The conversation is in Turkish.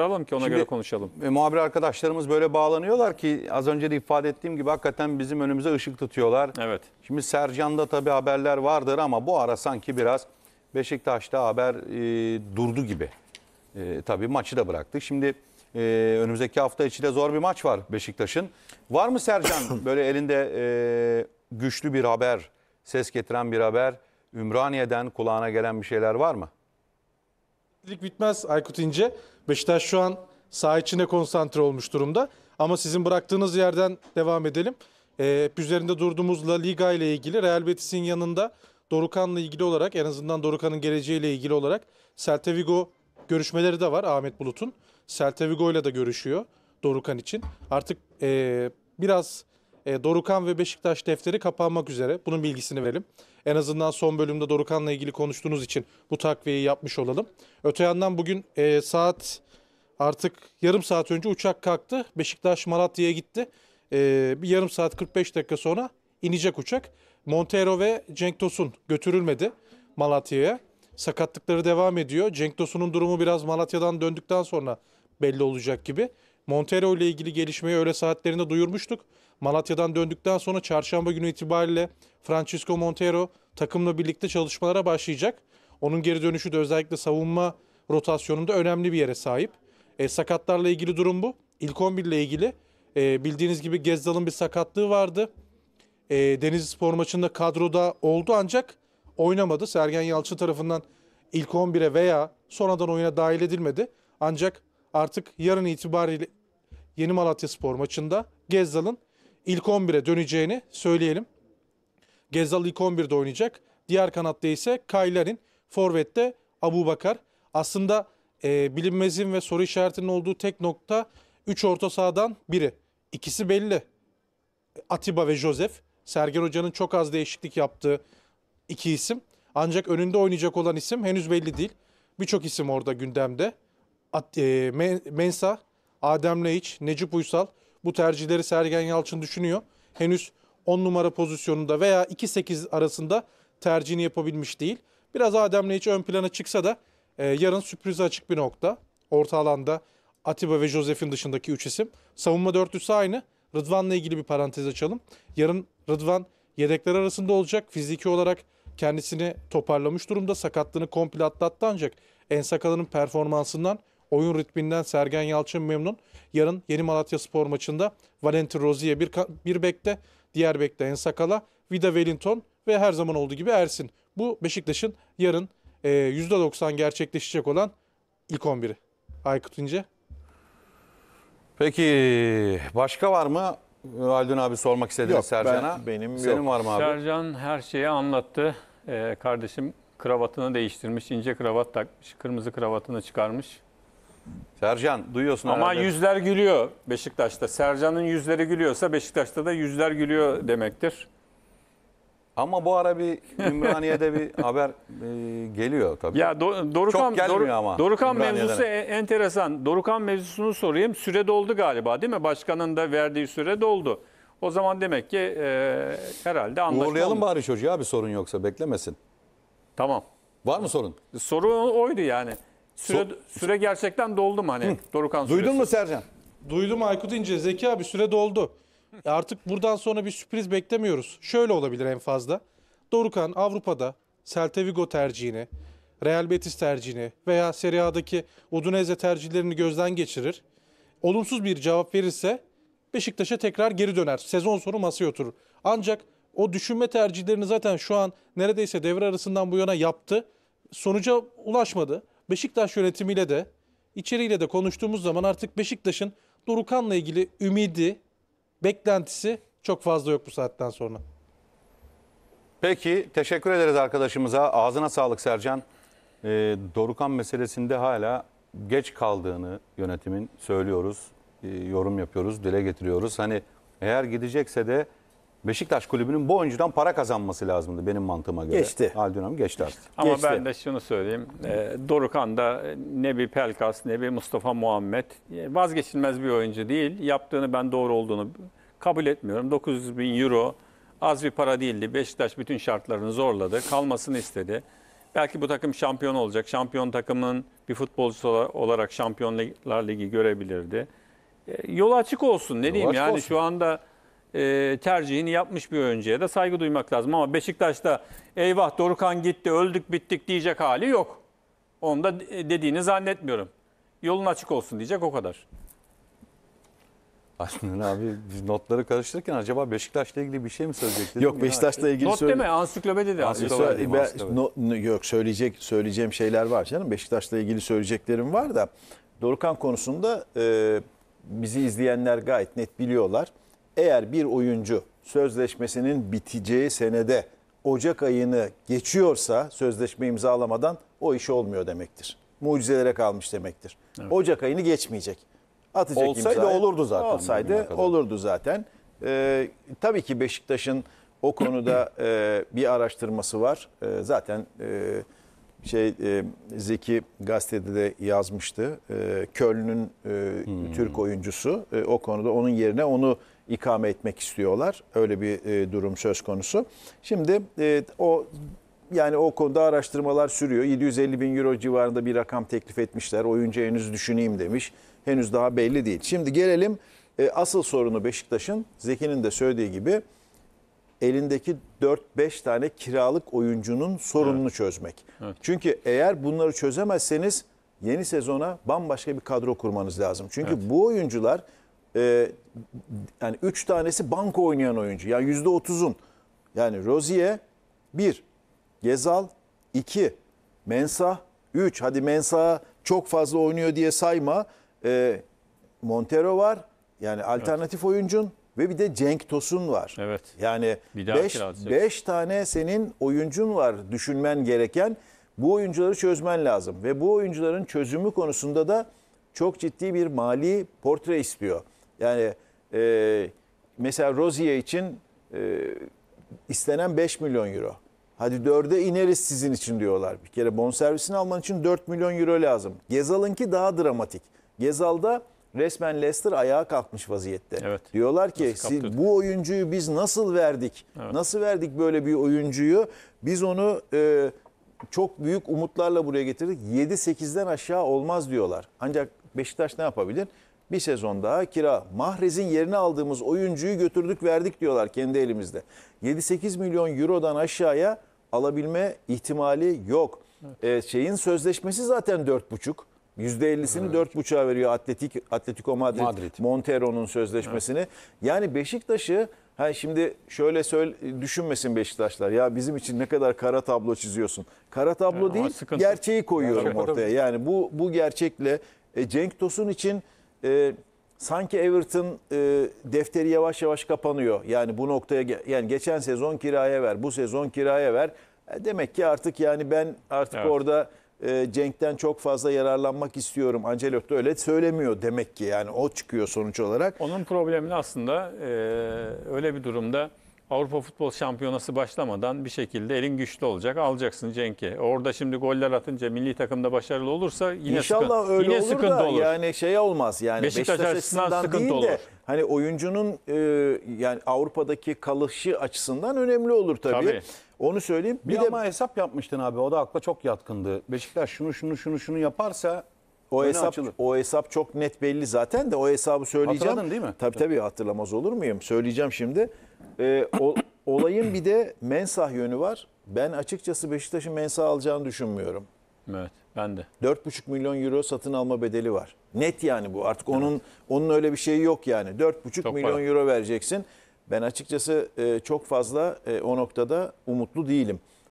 alalım ki ona Şimdi, göre konuşalım. E, muhabir arkadaşlarımız böyle bağlanıyorlar ki az önce de ifade ettiğim gibi hakikaten bizim önümüze ışık tutuyorlar. Evet. Şimdi Sercan'da tabii haberler vardır ama bu ara sanki biraz Beşiktaş'ta haber e, durdu gibi. E, tabii maçı da bıraktı. Şimdi e, önümüzdeki hafta içi de zor bir maç var Beşiktaş'ın. Var mı Sercan böyle elinde e, güçlü bir haber, ses getiren bir haber, Ümraniye'den kulağına gelen bir şeyler var mı? Lig bitmez Aykut İnce. Beşiktaş şu an saha içine konsantre olmuş durumda. Ama sizin bıraktığınız yerden devam edelim. Ee, hep üzerinde durduğumuz La Liga ile ilgili Real Betis'in yanında Dorukan'la ilgili olarak en azından Dorukan'ın geleceğiyle ilgili olarak Celta Vigo görüşmeleri de var Ahmet Bulut'un. Celta Vigo ile de görüşüyor Dorukan için. Artık e, biraz e, Dorukan ve Beşiktaş defteri kapanmak üzere. Bunun bilgisini verelim. En azından son bölümde Dorukan'la ilgili konuştuğunuz için bu takviyeyi yapmış olalım. Öte yandan bugün e, saat artık yarım saat önce uçak kalktı. Beşiktaş Malatya'ya gitti. E, bir yarım saat 45 dakika sonra inecek uçak. Montero ve Cenk Tosun götürülmedi Malatya'ya. Sakatlıkları devam ediyor. Cenk Tosun'un durumu biraz Malatya'dan döndükten sonra belli olacak gibi. Montero ile ilgili gelişmeyi öğle saatlerinde duyurmuştuk. Malatya'dan döndükten sonra çarşamba günü itibariyle Francisco Montero takımla birlikte çalışmalara başlayacak. Onun geri dönüşü de özellikle savunma rotasyonunda önemli bir yere sahip. E, sakatlarla ilgili durum bu. İlk 11 ile ilgili e, bildiğiniz gibi Gezdal'ın bir sakatlığı vardı. E, Denizli Spor maçında kadroda oldu ancak oynamadı. Sergen Yalçın tarafından ilk 11'e veya sonradan oyuna dahil edilmedi. Ancak artık yarın itibariyle Yeni Malatya Spor maçında Gezdal'ın ilk 11'e döneceğini söyleyelim. Gezal ilk 11'de oynayacak. Diğer kanatta ise Kaylarin, Forvet'te Abu Bakar. Aslında e, bilinmezin ve soru işaretinin olduğu tek nokta 3 orta sahadan biri. İkisi belli. Atiba ve Josef. Sergen Hoca'nın çok az değişiklik yaptığı iki isim. Ancak önünde oynayacak olan isim henüz belli değil. Birçok isim orada gündemde. At, e, Mensa, Adem Leiç, Necip Uysal, bu tercihleri Sergen Yalçın düşünüyor. Henüz 10 numara pozisyonunda veya 2-8 arasında tercihini yapabilmiş değil. Biraz Adem'le hiç ön plana çıksa da e, yarın sürprize açık bir nokta. Orta alanda Atiba ve Josef'in dışındaki 3 isim. Savunma dörtlüsü aynı. Rıdvan'la ilgili bir parantez açalım. Yarın Rıdvan yedekler arasında olacak. Fiziki olarak kendisini toparlamış durumda. Sakatlığını komple atlattı ancak Ensakala'nın performansından Oyun ritminden Sergen Yalçın memnun. Yarın Yeni Malatya Spor maçında Valentin Rozier bir, bir bekte, diğer bekte Ensakala, Vida Wellington ve her zaman olduğu gibi Ersin. Bu Beşiktaş'ın yarın e, %90 gerçekleşecek olan ilk 11'i. Aykut İnce. Peki başka var mı? Haldun abi sormak istediniz yok, Sercan'a. Ben, benim Senin yok. var mı abi? Sercan her şeyi anlattı. Ee, kardeşim kravatını değiştirmiş, ince kravat takmış, kırmızı kravatını çıkarmış. Sercan duyuyorsun Ama herhalde. yüzler gülüyor Beşiktaş'ta. Sercan'ın yüzleri gülüyorsa Beşiktaş'ta da yüzler gülüyor demektir. Ama bu ara bir Ümraniye'de bir haber e, geliyor tabii. Ya Do Dorukan, Çok gelmiyor Dor ama. Dorukan mevzusu en enteresan. Dorukan mevzusunu sorayım. Süre doldu galiba değil mi? Başkanın da verdiği süre doldu. O zaman demek ki e, herhalde anlaşma Uğurlayalım olmuş. bari çocuğa bir sorun yoksa beklemesin. Tamam. Var mı sorun? Sorun oydu yani. Süre, so- süre gerçekten doldu mu hani Hı. Dorukan süresi? Duydun mu Sercan? Duydum Aykut İnce. Zeki abi süre doldu. E artık buradan sonra bir sürpriz beklemiyoruz. Şöyle olabilir en fazla. Dorukhan Avrupa'da Celta Vigo tercihini, Real Betis tercihini veya Serie A'daki Udinese tercihlerini gözden geçirir. Olumsuz bir cevap verirse Beşiktaş'a tekrar geri döner. Sezon sonu masaya oturur. Ancak o düşünme tercihlerini zaten şu an neredeyse devre arasından bu yana yaptı. Sonuca ulaşmadı. Beşiktaş yönetimiyle de içeriyle de konuştuğumuz zaman artık Beşiktaş'ın Dorukan'la ilgili ümidi, beklentisi çok fazla yok bu saatten sonra. Peki teşekkür ederiz arkadaşımıza. Ağzına sağlık Sercan. Ee, Dorukan meselesinde hala geç kaldığını yönetimin söylüyoruz, e, yorum yapıyoruz, dile getiriyoruz. Hani eğer gidecekse de Beşiktaş kulübünün bu oyuncudan para kazanması lazımdı benim mantığıma göre. Geçti. Aldunam geçti artık. Ama Geçti. ben de şunu söyleyeyim. Ee, e, Dorukan da ne bir Pelkas ne bir Mustafa Muhammed e, vazgeçilmez bir oyuncu değil. Yaptığını ben doğru olduğunu kabul etmiyorum. 900 bin euro az bir para değildi. Beşiktaş bütün şartlarını zorladı. Kalmasını istedi. Belki bu takım şampiyon olacak. Şampiyon takımın bir futbolcu olarak Şampiyonlar Ligi görebilirdi. E, yol açık olsun ne Yol diyeyim yani olsun. şu anda e, tercihini yapmış bir oyuncuya da saygı duymak lazım. Ama Beşiktaş'ta eyvah Dorukhan gitti öldük bittik diyecek hali yok. Onda dediğini zannetmiyorum. Yolun açık olsun diyecek o kadar. Aynen abi biz notları karıştırırken acaba Beşiktaş'la ilgili bir şey mi söyleyecek Yok Beşiktaş'la ilgili Not söyle... deme ansiklopedi de. Ansiklopedi, ansiklopedi. no, yok söyleyecek söyleyeceğim şeyler var canım. Beşiktaş'la ilgili söyleyeceklerim var da Dorukan konusunda e, bizi izleyenler gayet net biliyorlar eğer bir oyuncu sözleşmesinin biteceği senede Ocak ayını geçiyorsa sözleşme imzalamadan o iş olmuyor demektir. Mucizelere kalmış demektir. Evet. Ocak ayını geçmeyecek. Atacak Olsaydı imzayı, olurdu zaten. Olsaydı olurdu zaten. Ee, tabii ki Beşiktaş'ın o konuda e, bir araştırması var. E, zaten... E, şey e, Zeki gazetede de yazmıştı. E, Köln'ün e, hmm. Türk oyuncusu. E, o konuda onun yerine onu ikame etmek istiyorlar. Öyle bir e, durum söz konusu. Şimdi e, o yani o konuda araştırmalar sürüyor. 750 bin euro civarında bir rakam teklif etmişler. Oyuncu henüz düşüneyim demiş. Henüz daha belli değil. Şimdi gelelim e, asıl sorunu Beşiktaş'ın Zeki'nin de söylediği gibi elindeki 4-5 tane kiralık oyuncunun sorununu evet. çözmek. Evet. Çünkü eğer bunları çözemezseniz yeni sezona bambaşka bir kadro kurmanız lazım. Çünkü evet. bu oyuncular e, yani 3 tanesi banko oynayan oyuncu. Yani %30'un. Yani Rozier 1, Gezal 2, Mensah 3. Hadi Mensah çok fazla oynuyor diye sayma. E, Montero var. Yani alternatif evet. oyuncun ve bir de Cenk Tosun var. Evet. Yani 5 tane senin oyuncun var düşünmen gereken. Bu oyuncuları çözmen lazım. Ve bu oyuncuların çözümü konusunda da çok ciddi bir mali portre istiyor. Yani e, mesela Rozier için e, istenen 5 milyon euro. Hadi 4'e ineriz sizin için diyorlar. Bir kere bonservisini alman için 4 milyon euro lazım. Gezal'ınki daha dramatik. Gezal'da resmen Leicester ayağa kalkmış vaziyette. Evet. Diyorlar ki siz, bu oyuncuyu biz nasıl verdik? Evet. Nasıl verdik böyle bir oyuncuyu? Biz onu e, çok büyük umutlarla buraya getirdik. 7-8'den aşağı olmaz diyorlar. Ancak Beşiktaş ne yapabilir? Bir sezon daha kira. Mahrez'in yerine aldığımız oyuncuyu götürdük verdik diyorlar kendi elimizde. 7-8 milyon eurodan aşağıya alabilme ihtimali yok. Evet. Ee, şeyin sözleşmesi zaten 4,5. %50'sini dört buçuğa veriyor Atletik Atletico Madrid, Madrid. Montero'nun sözleşmesini. Yani Beşiktaş'ı ha şimdi şöyle söyle, düşünmesin Beşiktaşlar ya bizim için ne kadar kara tablo çiziyorsun. Kara tablo ama değil sıkıntı- gerçeği koyuyorum Gerçek. ortaya. Yani bu bu gerçekle e, Cenk Tosun için e, sanki Everton e, defteri yavaş yavaş kapanıyor. Yani bu noktaya yani geçen sezon kiraya ver, bu sezon kiraya ver. E, Demek ki artık yani ben artık Evet. orada e, Cenk'ten çok fazla yararlanmak istiyorum. Ancelotti öyle söylemiyor demek ki yani o çıkıyor sonuç olarak. Onun problemi aslında e, öyle bir durumda Avrupa Futbol Şampiyonası başlamadan bir şekilde elin güçlü olacak. Alacaksın Cenk'i. Orada şimdi goller atınca milli takımda başarılı olursa yine İnşallah sıkıntı, öyle yine olur sıkıntı da olur. yani şey olmaz. Yani Beşiktaş, Beşiktaş açısından, açısından sıkıntı değil olur. hani oyuncunun e, yani Avrupa'daki kalışı açısından önemli olur tabii. tabii. Onu söyleyeyim. Bir, bir de, ama hesap yapmıştın abi. O da akla çok yatkındı. Beşiktaş şunu şunu şunu şunu yaparsa o hesap açılır. o hesap çok net belli zaten de o hesabı söyleyeceğim. Hatırladın değil mi? Tabii tabii hatırlamaz olur muyum? Söyleyeceğim şimdi e, o, olayın bir de mensah yönü var. Ben açıkçası Beşiktaş'ın mensah alacağını düşünmüyorum. Evet ben de. 4,5 milyon euro satın alma bedeli var. Net yani bu artık onun evet. onun öyle bir şeyi yok yani. 4,5 çok milyon para. euro vereceksin. Ben açıkçası e, çok fazla e, o noktada umutlu değilim.